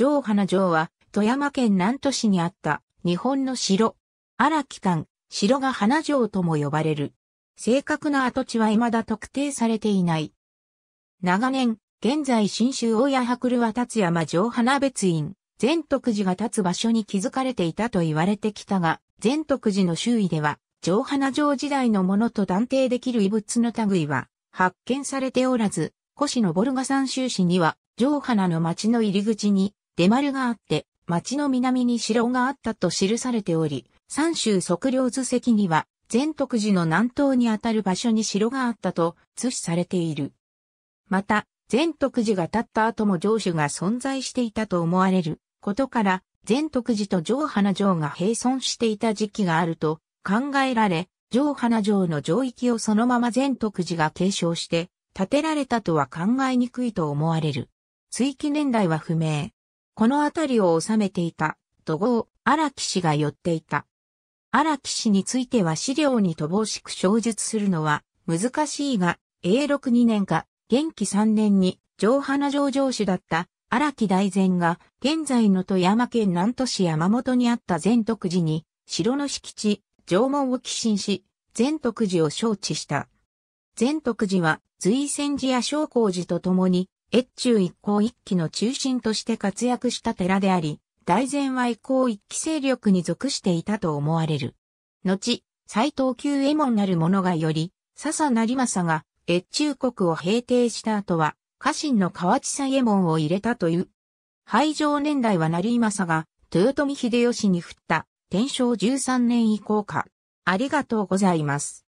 城花城は、富山県南砺市にあった日本の城。荒木館、城が花城とも呼ばれる。正確な跡地は未だ特定されていない。長年、現在新州大谷白は達山城花別院、全徳寺が立つ場所に築かれていたと言われてきたが、全徳寺の周囲では、城花城時代のものと断定できる遺物の類は発見されておらず、古市のボルガ山州市には、城花の町の入り口に、出丸があって、町の南に城があったと記されており、三州測量図石には、全徳寺の南東にあたる場所に城があったと、図示されている。また、全徳寺が建った後も城主が存在していたと思われることから、全徳寺と城花城が並存していた時期があると考えられ、城花城の城域をそのまま全徳寺が継承して建てられたとは考えにくいと思われる。追記年代は不明。この辺りを治めていた、土豪、荒木氏が寄っていた。荒木氏については資料に乏しく詳述するのは難しいが、永禄2年か、元気3年に、上花城城主だった荒木大善が、現在の富山県南都市山本にあった善徳寺に、城の敷地、城門を寄進し、善徳寺を招致した。善徳寺は、随泉寺や昇光寺と共に、越中一向一揆の中心として活躍した寺であり、大前は一向一揆勢力に属していたと思われる。後、斎藤久右衛門なる者がより、笹成政が越中国を平定した後は、家臣の河内左衛門を入れたという。廃城年代は成政が、豊臣秀吉に振った、天正13年以降か。ありがとうございます。